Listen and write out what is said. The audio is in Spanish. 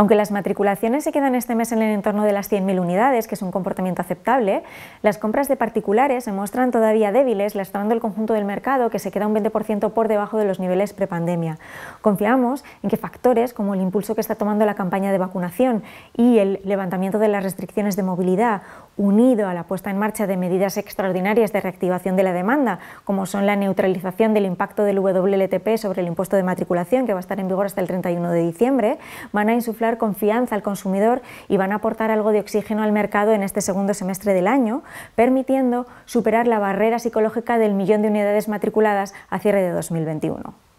Aunque las matriculaciones se quedan este mes en el entorno de las 100.000 unidades, que es un comportamiento aceptable, las compras de particulares se muestran todavía débiles, lastrando el conjunto del mercado, que se queda un 20% por debajo de los niveles prepandemia. Confiamos en que factores como el impulso que está tomando la campaña de vacunación y el levantamiento de las restricciones de movilidad, unido a la puesta en marcha de medidas extraordinarias de reactivación de la demanda, como son la neutralización del impacto del WLTP sobre el impuesto de matriculación, que va a estar en vigor hasta el 31 de diciembre, van a insuflar confianza al consumidor y van a aportar algo de oxígeno al mercado en este segundo semestre del año, permitiendo superar la barrera psicológica del millón de unidades matriculadas a cierre de 2021.